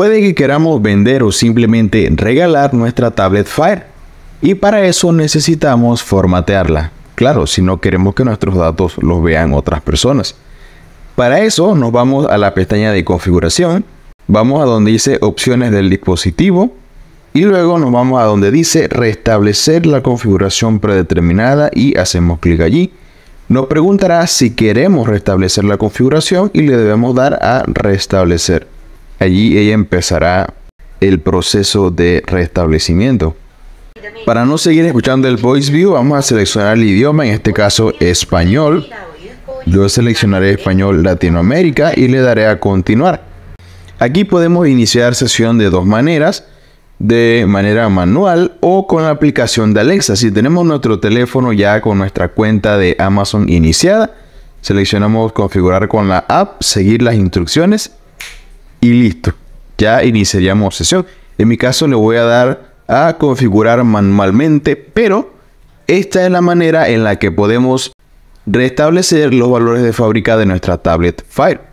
Puede que queramos vender o simplemente regalar nuestra tablet Fire y para eso necesitamos formatearla. Claro, si no queremos que nuestros datos los vean otras personas. Para eso nos vamos a la pestaña de configuración, vamos a donde dice opciones del dispositivo y luego nos vamos a donde dice restablecer la configuración predeterminada y hacemos clic allí. Nos preguntará si queremos restablecer la configuración y le debemos dar a restablecer. Allí ella empezará el proceso de restablecimiento. Para no seguir escuchando el voice view, vamos a seleccionar el idioma, en este caso español. Yo seleccionaré español Latinoamérica y le daré a continuar. Aquí podemos iniciar sesión de dos maneras, de manera manual o con la aplicación de Alexa. Si tenemos nuestro teléfono ya con nuestra cuenta de Amazon iniciada, seleccionamos configurar con la app, seguir las instrucciones y listo. Ya iniciaríamos sesión. En mi caso le voy a dar a configurar manualmente, pero esta es la manera en la que podemos restablecer los valores de fábrica de nuestra tablet Fire.